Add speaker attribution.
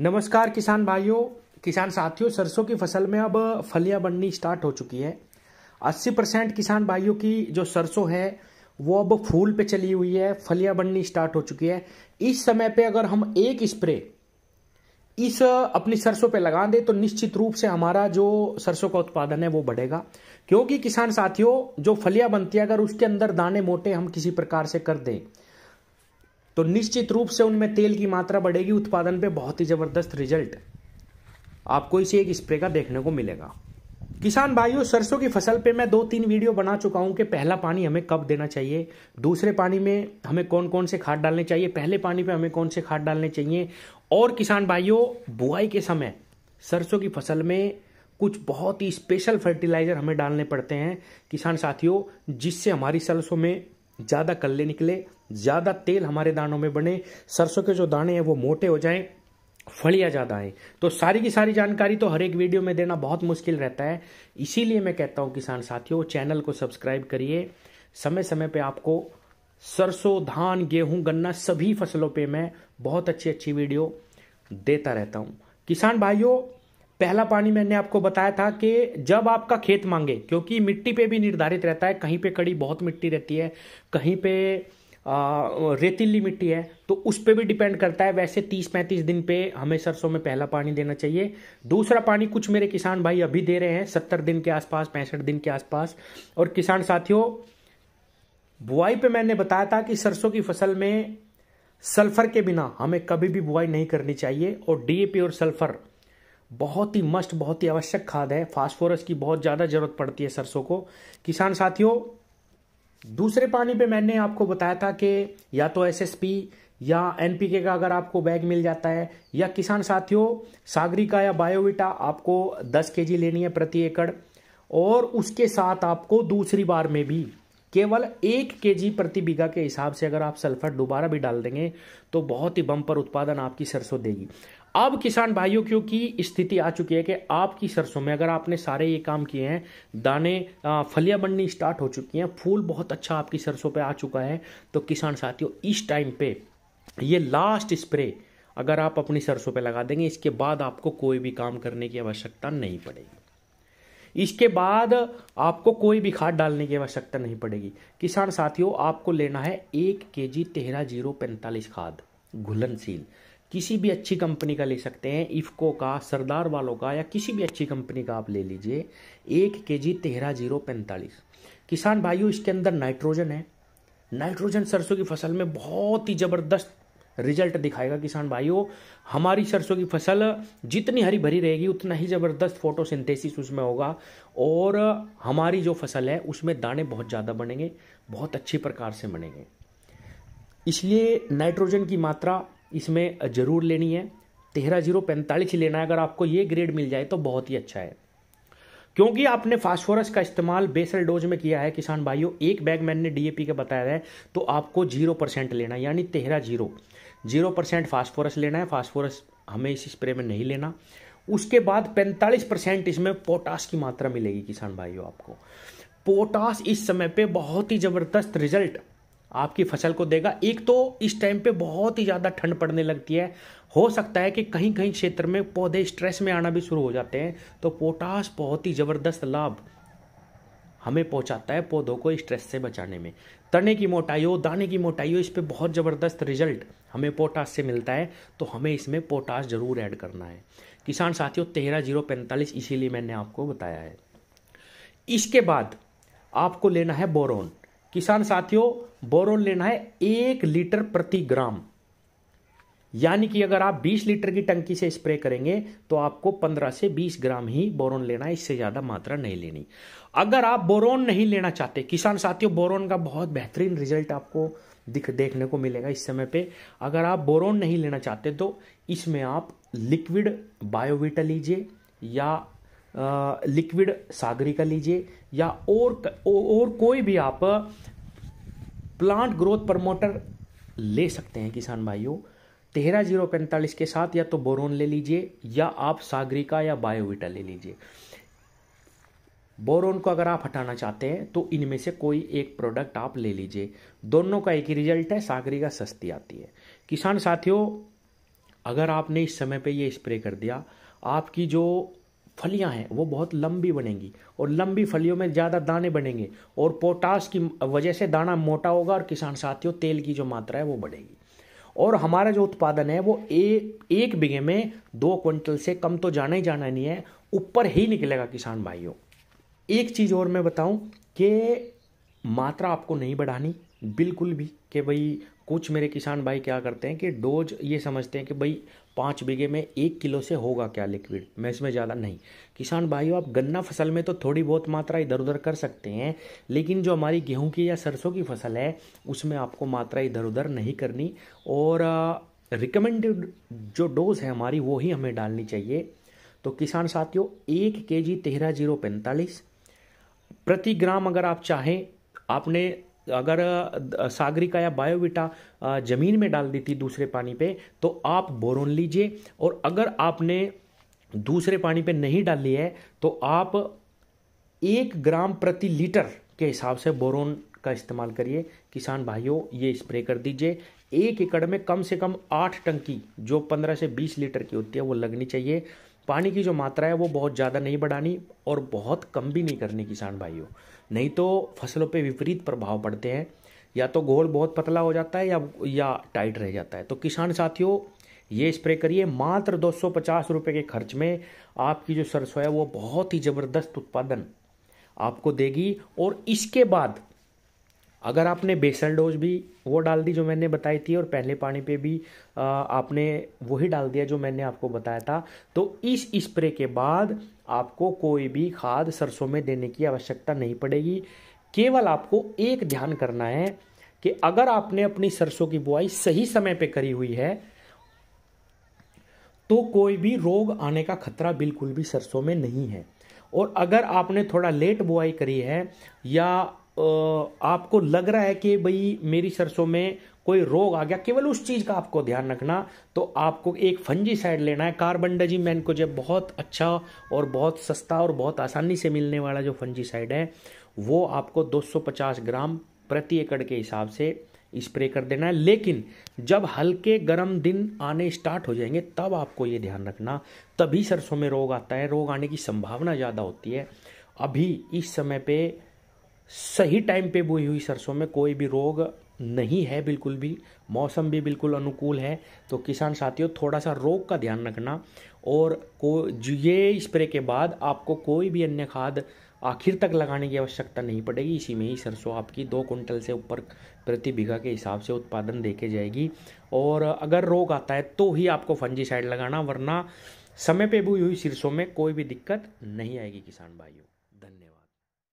Speaker 1: नमस्कार किसान भाइयों किसान साथियों सरसों की फसल में अब फलियां बननी स्टार्ट हो चुकी है 80 परसेंट किसान भाइयों की जो सरसों है वो अब फूल पे चली हुई है फलियां बननी स्टार्ट हो चुकी है इस समय पे अगर हम एक स्प्रे इस अपनी सरसों पे लगा दें तो निश्चित रूप से हमारा जो सरसों का उत्पादन है वो बढ़ेगा क्योंकि किसान साथियों जो फलियां बनती है अगर उसके अंदर दाने मोटे हम किसी प्रकार से कर दें तो निश्चित रूप से उनमें तेल की मात्रा बढ़ेगी उत्पादन पे बहुत ही ज़बरदस्त रिजल्ट आपको इसे एक स्प्रे का देखने को मिलेगा किसान भाइयों सरसों की फसल पे मैं दो तीन वीडियो बना चुका हूं कि पहला पानी हमें कब देना चाहिए दूसरे पानी में हमें कौन कौन से खाद डालने चाहिए पहले पानी पे हमें कौन से खाद डालने चाहिए और किसान भाइयों बुआई के समय सरसों की फसल में कुछ बहुत ही स्पेशल फर्टिलाइज़र हमें डालने पड़ते हैं किसान साथियों जिससे हमारी सरसों में ज़्यादा कल्ले निकले ज़्यादा तेल हमारे दानों में बने सरसों के जो दाने हैं वो मोटे हो जाएं फलियाँ ज़्यादा आए तो सारी की सारी जानकारी तो हर एक वीडियो में देना बहुत मुश्किल रहता है इसीलिए मैं कहता हूँ किसान साथियों चैनल को सब्सक्राइब करिए समय समय पर आपको सरसों धान गेहूं गन्ना सभी फसलों पे मैं बहुत अच्छी अच्छी वीडियो देता रहता हूँ किसान भाइयों पहला पानी मैंने आपको बताया था कि जब आपका खेत मांगे क्योंकि मिट्टी पे भी निर्धारित रहता है कहीं पे कड़ी बहुत मिट्टी रहती है कहीं पे आ, रेतीली मिट्टी है तो उस पर भी डिपेंड करता है वैसे तीस पैंतीस दिन पे हमें सरसों में पहला पानी देना चाहिए दूसरा पानी कुछ मेरे किसान भाई अभी दे रहे हैं सत्तर दिन के आसपास पैंसठ दिन के आसपास और किसान साथियों बुआई पे मैंने बताया था कि सरसों की फसल में सल्फर के बिना हमें कभी भी बुआई नहीं करनी चाहिए और डीएपी और सल्फर बहुत ही मस्ट बहुत ही आवश्यक खाद है फास्फोरस की बहुत ज़्यादा ज़रूरत पड़ती है सरसों को किसान साथियों दूसरे पानी पे मैंने आपको बताया था कि या तो एसएसपी या एनपीके का अगर आपको बैग मिल जाता है या किसान साथियों सागरी का या बायोविटा आपको 10 केजी लेनी है प्रति एकड़ और उसके साथ आपको दूसरी बार में भी केवल एक के जी प्रति बीघा के हिसाब से अगर आप सल्फर दोबारा भी डाल देंगे तो बहुत ही बम्पर उत्पादन आपकी सरसों देगी अब किसान भाइयों क्योंकि स्थिति आ चुकी है कि आपकी सरसों में अगर आपने सारे ये काम किए हैं दाने फलियां बननी स्टार्ट हो चुकी हैं फूल बहुत अच्छा आपकी सरसों पे आ चुका है तो किसान साथियों इस टाइम पे ये लास्ट स्प्रे अगर आप अपनी सरसों पे लगा देंगे इसके बाद आपको कोई भी काम करने की आवश्यकता नहीं पड़ेगी इसके बाद आपको कोई भी खाद डालने की आवश्यकता नहीं पड़ेगी किसान साथियों आपको लेना है एक के जी तेरह जीरो पैंतालीस खाद घुलनशील किसी भी अच्छी कंपनी का ले सकते हैं इफ़को का सरदार वालों का या किसी भी अच्छी कंपनी का आप ले लीजिए एक के जी तेरह जीरो पैंतालीस किसान भाइयों इसके अंदर नाइट्रोजन है नाइट्रोजन सरसों की फसल में बहुत ही ज़बरदस्त रिजल्ट दिखाएगा किसान भाइयों हमारी सरसों की फसल जितनी हरी भरी रहेगी उतना ही ज़बरदस्त फोटोसिंथेसिस उसमें होगा और हमारी जो फसल है उसमें दाने बहुत ज़्यादा बनेंगे बहुत अच्छी प्रकार से बनेंगे इसलिए नाइट्रोजन की मात्रा इसमें ज़रूर लेनी है तेरह जीरो पैंतालीस ही लेना है अगर आपको ये ग्रेड मिल जाए तो बहुत ही अच्छा है क्योंकि आपने फास्फोरस का इस्तेमाल बेसल डोज में किया है किसान भाइयों एक बैग मैंने डीएपी का बताया है तो आपको जीरो परसेंट लेना है यानी तेरह जीरो जीरो परसेंट फास्फोरस लेना है फास्फोरस हमें इस स्प्रे में नहीं लेना उसके बाद पैंतालीस परसेंट इसमें पोटास की मात्रा मिलेगी किसान भाइयों आपको पोटास इस समय पे बहुत ही ज़बरदस्त रिजल्ट आपकी फसल को देगा एक तो इस टाइम पे बहुत ही ज़्यादा ठंड पड़ने लगती है हो सकता है कि कहीं कहीं क्षेत्र में पौधे स्ट्रेस में आना भी शुरू हो जाते हैं तो पोटास बहुत ही ज़बरदस्त लाभ हमें पहुंचाता है पौधों को स्ट्रेस से बचाने में तने की मोटाई हो दाने की मोटाई हो इस पर बहुत ज़बरदस्त रिजल्ट हमें पोटास से मिलता है तो हमें इसमें पोटास ज़रूर ऐड करना है किसान साथियों तेरह जीरो पैंतालीस इसीलिए मैंने आपको बताया है इसके बाद आपको लेना है बोरोन किसान साथियों बोरोन लेना है एक लीटर प्रति ग्राम यानी कि अगर आप 20 लीटर की टंकी से स्प्रे करेंगे तो आपको 15 से 20 ग्राम ही बोरोन लेना है इससे ज़्यादा मात्रा नहीं लेनी अगर आप बोरोन नहीं लेना चाहते किसान साथियों बोरोन का बहुत बेहतरीन रिजल्ट आपको दिख देखने को मिलेगा इस समय पे अगर आप बोरोन नहीं लेना चाहते तो इसमें आप लिक्विड बायोविटा लीजिए या लिक्विड सागरिका लीजिए या और और कोई भी आप प्लांट ग्रोथ प्रमोटर ले सकते हैं किसान भाइयों तेरह जीरो पैंतालीस के साथ या तो बोरोन ले लीजिए या आप सागरिका या बायोविटा ले लीजिए बोरोन को अगर आप हटाना चाहते हैं तो इनमें से कोई एक प्रोडक्ट आप ले लीजिए दोनों का एक ही रिजल्ट है सागरिका सस्ती आती है किसान साथियों अगर आपने इस समय पे ये स्प्रे कर दिया आपकी जो फलियां हैं वो बहुत लंबी बनेंगी और लंबी फलियों में ज़्यादा दाने बनेंगे और पोटास की वजह से दाना मोटा होगा और किसान साथियों तेल की जो मात्रा है वो बढ़ेगी और हमारा जो उत्पादन है वो ए, एक बीघे में दो क्विंटल से कम तो जाना ही जाना नहीं है ऊपर ही निकलेगा किसान भाइयों एक चीज़ और मैं बताऊं कि मात्रा आपको नहीं बढ़ानी बिल्कुल भी कि भाई कुछ मेरे किसान भाई क्या करते हैं कि डोज ये समझते हैं कि भाई पाँच बीघे में एक किलो से होगा क्या लिक्विड मैं इसमें ज़्यादा नहीं किसान भाइयों आप गन्ना फसल में तो थोड़ी बहुत मात्रा इधर उधर कर सकते हैं लेकिन जो हमारी गेहूं की या सरसों की फसल है उसमें आपको मात्रा इधर उधर नहीं करनी और रिकमेंडेड जो डोज है हमारी वो ही हमें डालनी चाहिए तो किसान साथियों एक के जी जीरो पैंतालीस प्रति ग्राम अगर आप चाहें आपने अगर सागरिका या बायोविटा ज़मीन में डाल दी थी दूसरे पानी पे तो आप बोरोन लीजिए और अगर आपने दूसरे पानी पे नहीं डाली है तो आप एक ग्राम प्रति लीटर के हिसाब से बोरोन का इस्तेमाल करिए किसान भाइयों ये स्प्रे कर दीजिए एक एकड़ में कम से कम आठ टंकी जो पंद्रह से बीस लीटर की होती है वो लगनी चाहिए पानी की जो मात्रा है वो बहुत ज़्यादा नहीं बढ़ानी और बहुत कम भी नहीं करनी किसान भाइयों नहीं तो फसलों पे विपरीत प्रभाव पड़ते हैं या तो घोल बहुत पतला हो जाता है या या टाइट रह जाता है तो किसान साथियों ये स्प्रे करिए मात्र दो सौ के खर्च में आपकी जो सरसों है वो बहुत ही ज़बरदस्त उत्पादन आपको देगी और इसके बाद अगर आपने बेसल डोज भी वो डाल दी जो मैंने बताई थी और पहले पानी पे भी आपने वही डाल दिया जो मैंने आपको बताया था तो इस स्प्रे के बाद आपको कोई भी खाद सरसों में देने की आवश्यकता नहीं पड़ेगी केवल आपको एक ध्यान करना है कि अगर आपने अपनी सरसों की बुआई सही समय पे करी हुई है तो कोई भी रोग आने का खतरा बिल्कुल भी सरसों में नहीं है और अगर आपने थोड़ा लेट बुआई करी है या आपको लग रहा है कि भाई मेरी सरसों में कोई रोग आ गया केवल उस चीज़ का आपको ध्यान रखना तो आपको एक फंजी साइड लेना है कार्बन मैन को जब बहुत अच्छा और बहुत सस्ता और बहुत आसानी से मिलने वाला जो फंजी साइड है वो आपको 250 ग्राम प्रति एकड़ के हिसाब से स्प्रे कर देना है लेकिन जब हल्के गर्म दिन आने स्टार्ट हो जाएंगे तब आपको ये ध्यान रखना तभी सरसों में रोग आता है रोग आने की संभावना ज़्यादा होती है अभी इस समय पर सही टाइम पे बोई हुई सरसों में कोई भी रोग नहीं है बिल्कुल भी मौसम भी बिल्कुल अनुकूल है तो किसान साथियों थोड़ा सा रोग का ध्यान रखना और को ये स्प्रे के बाद आपको कोई भी अन्य खाद आखिर तक लगाने की आवश्यकता नहीं पड़ेगी इसी में ही सरसों आपकी दो कुंटल से ऊपर प्रति बीघा के हिसाब से उत्पादन देखे जाएगी और अगर रोग आता है तो ही आपको फंजी साइड लगाना वरना समय पे भी हुई सरसों में कोई भी दिक्कत नहीं आएगी किसान भाइयों धन्यवाद